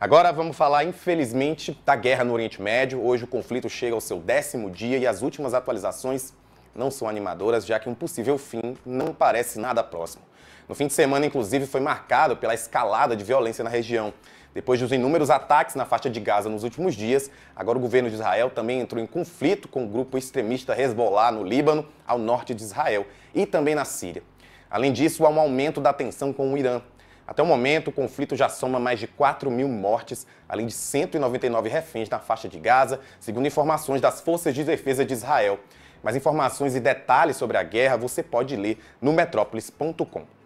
Agora vamos falar, infelizmente, da guerra no Oriente Médio. Hoje o conflito chega ao seu décimo dia e as últimas atualizações não são animadoras, já que um possível fim não parece nada próximo. No fim de semana, inclusive, foi marcado pela escalada de violência na região. Depois dos inúmeros ataques na faixa de Gaza nos últimos dias, agora o governo de Israel também entrou em conflito com o grupo extremista Hezbollah no Líbano, ao norte de Israel, e também na Síria. Além disso, há um aumento da tensão com o Irã, até o momento, o conflito já soma mais de 4 mil mortes, além de 199 reféns na faixa de Gaza, segundo informações das Forças de Defesa de Israel. Mais informações e detalhes sobre a guerra você pode ler no metrópolis.com.